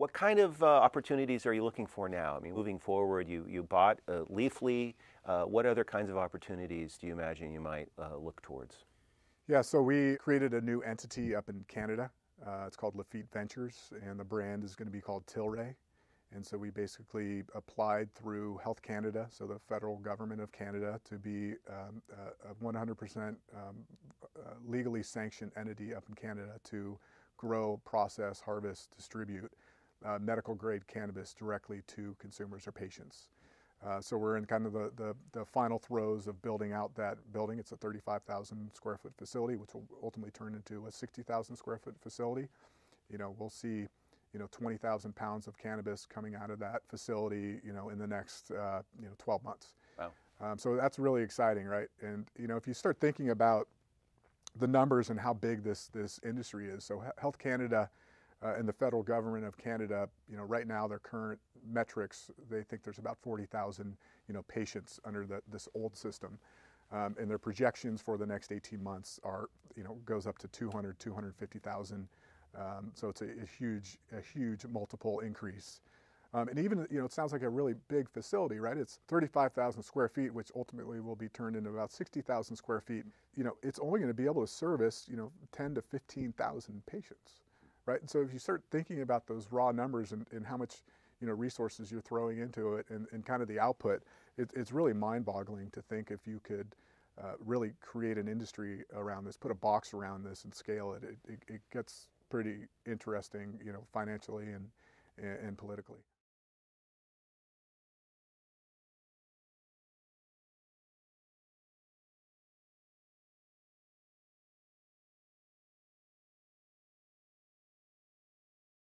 What kind of uh, opportunities are you looking for now? I mean, moving forward, you, you bought uh, Leafly. Uh, what other kinds of opportunities do you imagine you might uh, look towards? Yeah, so we created a new entity up in Canada. Uh, it's called Lafitte Ventures, and the brand is going to be called Tilray. And so we basically applied through Health Canada, so the federal government of Canada, to be um, a 100% um, uh, legally sanctioned entity up in Canada to grow, process, harvest, distribute uh, medical grade cannabis directly to consumers or patients. Uh, so we're in kind of the, the, the, final throes of building out that building. It's a 35,000 square foot facility, which will ultimately turn into a 60,000 square foot facility. You know, we'll see, you know, 20,000 pounds of cannabis coming out of that facility, you know, in the next, uh, you know, 12 months. Wow. Um, so that's really exciting, right? And, you know, if you start thinking about the numbers and how big this, this industry is, so Health Canada – uh, and the federal government of Canada, you know, right now their current metrics, they think there's about 40,000, you know, patients under the, this old system. Um, and their projections for the next 18 months are, you know, goes up to 200, 250,000. Um, so it's a, a, huge, a huge multiple increase. Um, and even, you know, it sounds like a really big facility, right? It's 35,000 square feet, which ultimately will be turned into about 60,000 square feet. You know, it's only going to be able to service, you know, 10 to 15,000 patients right? And so if you start thinking about those raw numbers and, and how much you know resources you're throwing into it and, and kind of the output, it, it's really mind-boggling to think if you could uh, really create an industry around this, put a box around this, and scale it. It, it, it gets pretty interesting, you know, financially and and, and politically.